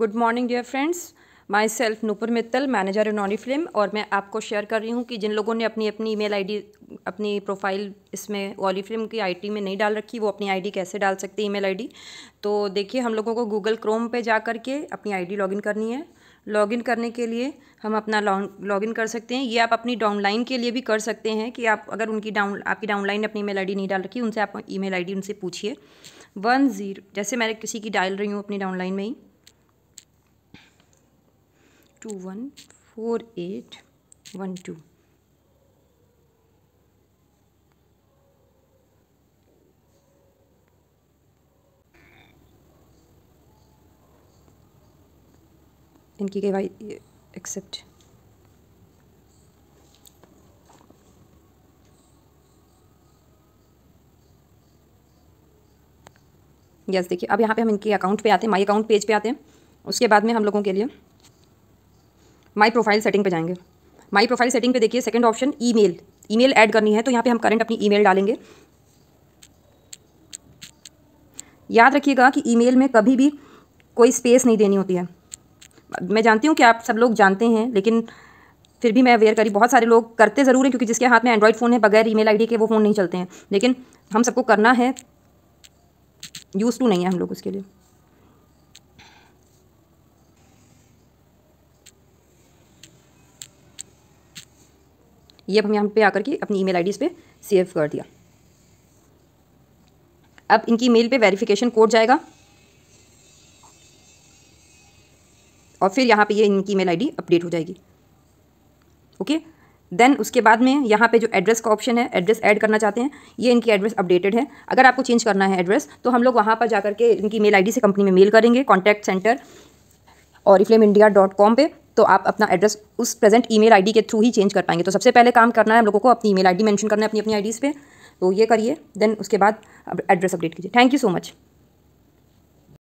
good morning dear friends myself Nupur Mittal manager in ऑनी film और मैं आपको शेयर कर रही हूँ कि जिन लोगों ने अपनी अपनी ईमेल आईडी अपनी प्रोफाइल इसमें वॉली फिल्म की आईटी में नहीं डाल रखी वो अपनी आईडी कैसे डाल सकते ईमेल आईडी तो देखिए हम लोगों को गूगल क्रोम पे जा कर के अपनी आईडी लॉगिन करनी है लॉगिन करने के लिए हम अपना लॉगिन कर सकते हैं ये आप अपनी डाउनलाइन के लिए भी कर सकते हैं कि आप अगर उनकी डाउन आपकी डाउनलाइन ई अपनी ईमेल आईडी नहीं डाल रखी उनसे आप ईमेल आईडी उनसे पूछिए वन ज़ीरो जैसे मैंने किसी की डाल रही हूँ अपनी डाउनलाइन में ही two one four eight one two इनकी के एक्सेप्ट यस देखिए अब यहाँ पे हम इनके अकाउंट पे आते हैं माय अकाउंट पेज पे आते हैं उसके बाद में हम लोगों के लिए माई प्रोफाइल सेटिंग पे जाएंगे माई प्रोफाइल सेटिंग पे देखिए second option email email add करनी है तो यहाँ पे हम करंट अपनी ईमेल डालेंगे याद रखिएगा कि ईमेल में कभी भी कोई स्पेस नहीं देनी होती है मैं जानती हूँ कि आप सब लोग जानते हैं लेकिन फिर भी मैं अवेयर करी बहुत सारे लोग करते ज़रूर हैं क्योंकि जिसके हाथ में एंड्रॉयड फ़ोन है बगैर ईमेल आईडी के वो फ़ोन नहीं चलते हैं लेकिन हम सबको करना है यूज़ टू नहीं है हम लोग उसके लिए ये अब हम यहाँ पे आकर के अपनी ईमेल आईडी आई पे सेव कर दिया अब इनकी मेल पे वेरिफिकेशन कोड जाएगा और फिर यहाँ पे ये इनकी मेल आईडी अपडेट हो जाएगी ओके देन उसके बाद में यहाँ पे जो एड्रेस का ऑप्शन है एड्रेस ऐड करना चाहते हैं ये इनकी एड्रेस अपडेटेड है अगर आपको चेंज करना है एड्रेस तो हम लोग वहाँ पर जाकर के इनकी मेल आई से कंपनी में मेल करेंगे कॉन्टैक्ट सेंटर और इफ्लेम इंडिया डॉट कॉम पर तो आप अपना एड्रेस उस प्रेजेंट ईमेल आईडी के थ्रू ही चेंज कर पाएंगे तो सबसे पहले काम करना है हम लोगों को अपनी ईमेल आईडी मेंशन करना है अपनी अपनी आईडीज़ पे तो ये करिए देन उसके बाद एड्रेस अपडेट कीजिए थैंक यू सो मच